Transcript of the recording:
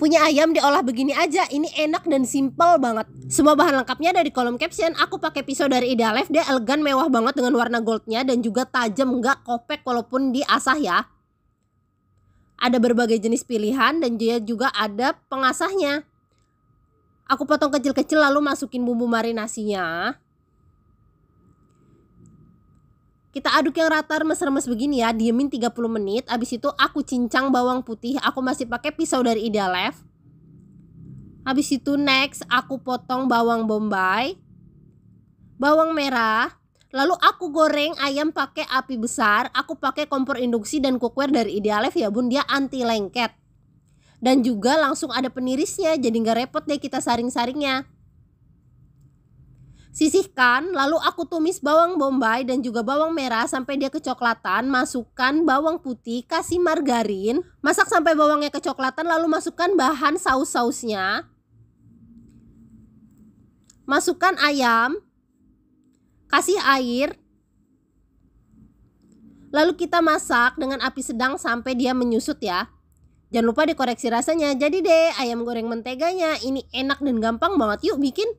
punya ayam diolah begini aja ini enak dan simple banget semua bahan lengkapnya ada di kolom caption aku pakai pisau dari Life dia elegan mewah banget dengan warna goldnya dan juga tajam nggak kopek walaupun diasah ya ada berbagai jenis pilihan dan dia juga ada pengasahnya aku potong kecil-kecil lalu masukin bumbu marinasinya kita aduk yang rata remes-remes begini ya diemin 30 menit abis itu aku cincang bawang putih aku masih pakai pisau dari Idealife. habis itu next aku potong bawang bombay bawang merah lalu aku goreng ayam pakai api besar aku pakai kompor induksi dan cookware dari Idealife ya bun dia anti lengket dan juga langsung ada penirisnya jadi nggak repot deh kita saring-saringnya Sisihkan, lalu aku tumis bawang bombay dan juga bawang merah sampai dia kecoklatan. Masukkan bawang putih, kasih margarin. Masak sampai bawangnya kecoklatan, lalu masukkan bahan saus-sausnya. Masukkan ayam. Kasih air. Lalu kita masak dengan api sedang sampai dia menyusut ya. Jangan lupa dikoreksi rasanya. Jadi deh, ayam goreng menteganya ini enak dan gampang banget. Yuk bikin.